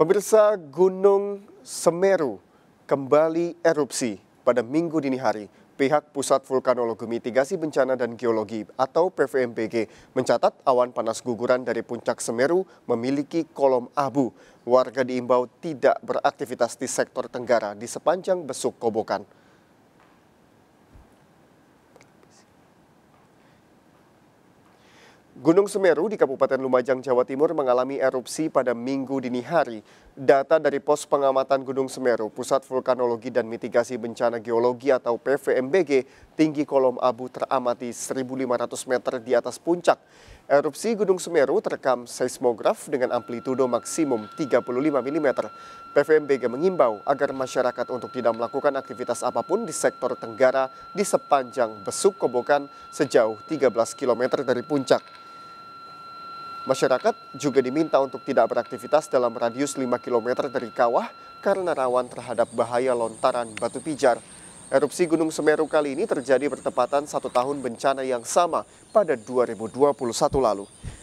Pemirsa Gunung Semeru kembali erupsi pada minggu dini hari. Pihak Pusat Vulkanologi Mitigasi Bencana dan Geologi atau PVMBG mencatat awan panas guguran dari puncak Semeru memiliki kolom abu. Warga diimbau tidak beraktivitas di sektor tenggara di sepanjang besuk Kobokan. Gunung Semeru di Kabupaten Lumajang, Jawa Timur mengalami erupsi pada minggu dini hari. Data dari Pos Pengamatan Gunung Semeru, Pusat Vulkanologi dan Mitigasi Bencana Geologi atau PVMBG, tinggi kolom abu teramati 1.500 meter di atas puncak. Erupsi Gunung Semeru terekam seismograf dengan amplitudo maksimum 35 mm. PVMBG mengimbau agar masyarakat untuk tidak melakukan aktivitas apapun di sektor tenggara di sepanjang Besuk Kobokan sejauh 13 km dari puncak. Masyarakat juga diminta untuk tidak beraktivitas dalam radius 5 km dari kawah karena rawan terhadap bahaya lontaran batu pijar. Erupsi Gunung Semeru kali ini terjadi bertepatan satu tahun bencana yang sama pada 2021 lalu.